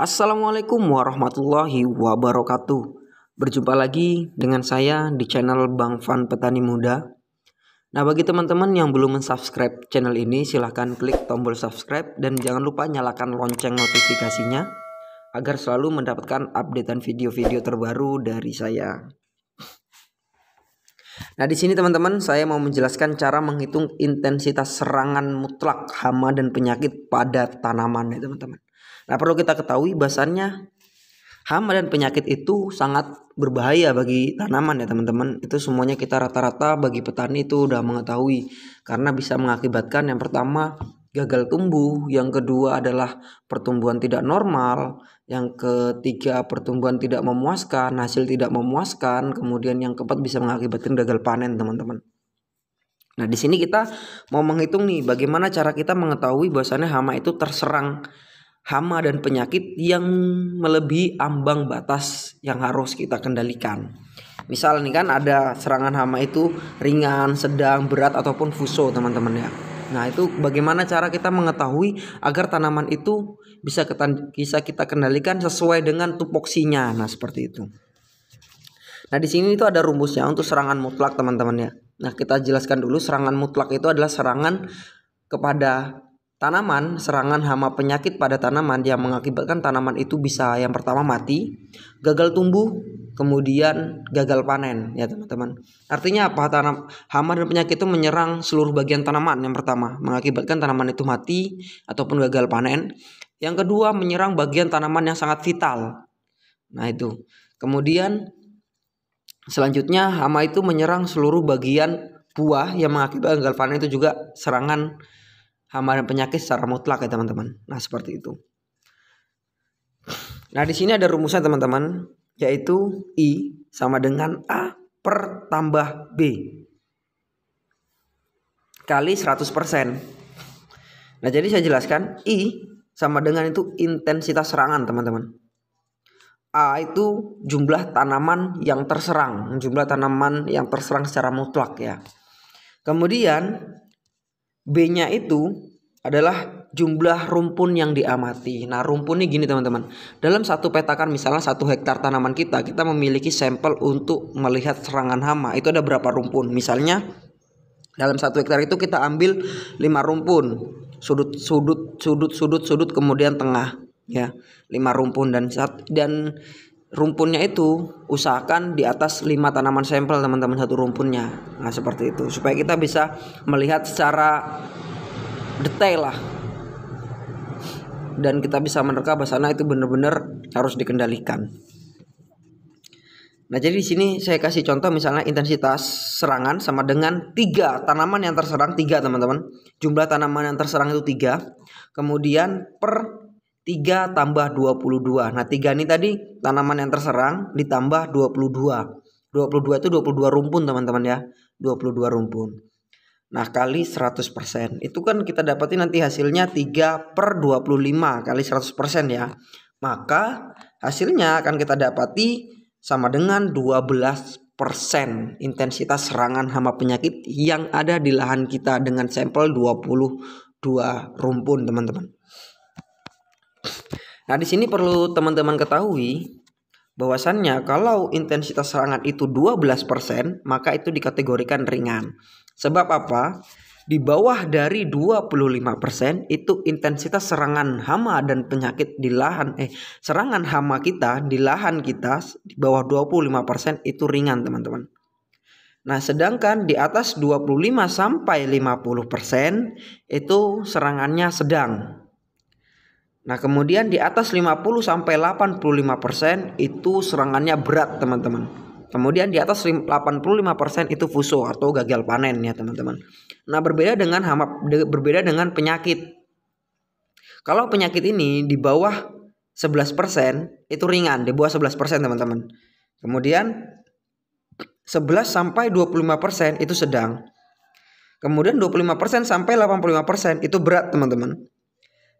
Assalamualaikum warahmatullahi wabarakatuh. Berjumpa lagi dengan saya di channel Bang Fan Petani Muda. Nah, bagi teman-teman yang belum mensubscribe channel ini, silahkan klik tombol subscribe dan jangan lupa nyalakan lonceng notifikasinya agar selalu mendapatkan updatean video-video terbaru dari saya. Nah, di sini teman-teman saya mau menjelaskan cara menghitung intensitas serangan mutlak hama dan penyakit pada tanaman ya teman-teman. Nah perlu kita ketahui bahasannya hama dan penyakit itu sangat berbahaya bagi tanaman ya teman-teman. Itu semuanya kita rata-rata bagi petani itu udah mengetahui karena bisa mengakibatkan yang pertama gagal tumbuh, yang kedua adalah pertumbuhan tidak normal, yang ketiga pertumbuhan tidak memuaskan, hasil tidak memuaskan, kemudian yang keempat bisa mengakibatkan gagal panen teman-teman. Nah, di sini kita mau menghitung nih bagaimana cara kita mengetahui bahwasannya hama itu terserang hama dan penyakit yang melebihi ambang batas yang harus kita kendalikan. Misal nih kan ada serangan hama itu ringan, sedang, berat ataupun fuso teman-teman ya. Nah itu bagaimana cara kita mengetahui agar tanaman itu bisa kita, bisa kita kendalikan sesuai dengan tupoksinya. Nah seperti itu. Nah di sini itu ada rumusnya untuk serangan mutlak teman-teman ya. Nah kita jelaskan dulu serangan mutlak itu adalah serangan kepada Tanaman, serangan hama penyakit pada tanaman yang mengakibatkan tanaman itu bisa yang pertama mati, gagal tumbuh, kemudian gagal panen ya teman-teman. Artinya apa? Tanam hama dan penyakit itu menyerang seluruh bagian tanaman yang pertama, mengakibatkan tanaman itu mati ataupun gagal panen. Yang kedua, menyerang bagian tanaman yang sangat vital. Nah, itu. Kemudian selanjutnya hama itu menyerang seluruh bagian buah yang mengakibatkan gagal panen itu juga serangan hama dan penyakit secara mutlak ya teman-teman. Nah seperti itu. Nah di sini ada rumusan teman-teman yaitu I sama dengan A per tambah B kali 100%. Nah jadi saya jelaskan I sama dengan itu intensitas serangan teman-teman. A itu jumlah tanaman yang terserang, jumlah tanaman yang terserang secara mutlak ya. Kemudian B-nya itu adalah jumlah rumpun yang diamati. Nah, rumpun ini gini teman-teman. Dalam satu petakan misalnya satu hektar tanaman kita, kita memiliki sampel untuk melihat serangan hama. Itu ada berapa rumpun? Misalnya dalam satu hektar itu kita ambil lima rumpun, sudut sudut sudut sudut sudut kemudian tengah, ya lima rumpun dan dan rumpunnya itu usahakan di atas 5 tanaman sampel teman-teman satu rumpunnya. Nah, seperti itu supaya kita bisa melihat secara detail lah. Dan kita bisa menerka bahasana itu benar-benar harus dikendalikan. Nah, jadi di sini saya kasih contoh misalnya intensitas serangan sama dengan tiga tanaman yang terserang tiga teman-teman. Jumlah tanaman yang terserang itu tiga. Kemudian per 3 tambah 22. Nah, 3 ini tadi tanaman yang terserang ditambah 22. 22 itu 22 rumpun teman-teman ya. 22 rumpun. Nah, kali 100%. Itu kan kita dapatin nanti hasilnya 3 per 25 kali 100% ya. Maka hasilnya akan kita dapati sama dengan 12 persen intensitas serangan hama penyakit yang ada di lahan kita dengan sampel 22 rumpun teman-teman. Nah, di sini perlu teman-teman ketahui bahwasannya kalau intensitas serangan itu 12%, maka itu dikategorikan ringan. Sebab apa? Di bawah dari 25% itu intensitas serangan hama dan penyakit di lahan eh serangan hama kita di lahan kita di bawah 25% itu ringan, teman-teman. Nah, sedangkan di atas 25 sampai 50% itu serangannya sedang. Nah, kemudian di atas 50 sampai 85% persen itu serangannya berat, teman-teman. Kemudian di atas 85% persen itu fuso atau gagal panen ya, teman-teman. Nah, berbeda dengan hama berbeda dengan penyakit. Kalau penyakit ini di bawah 11% persen itu ringan, di bawah 11%, persen teman-teman. Kemudian 11 sampai 25% persen itu sedang. Kemudian 25% persen sampai 85% persen itu berat, teman-teman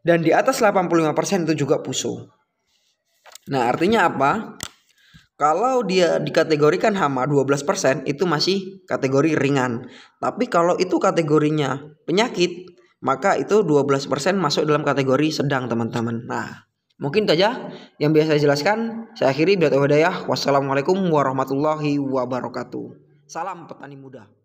dan di atas 85% itu juga puso. Nah, artinya apa? Kalau dia dikategorikan hama 12% itu masih kategori ringan. Tapi kalau itu kategorinya penyakit, maka itu 12% masuk dalam kategori sedang, teman-teman. Nah, mungkin itu aja yang biasa saya jelaskan. Saya akhiri bila wadayah. Wassalamualaikum warahmatullahi wabarakatuh. Salam petani muda.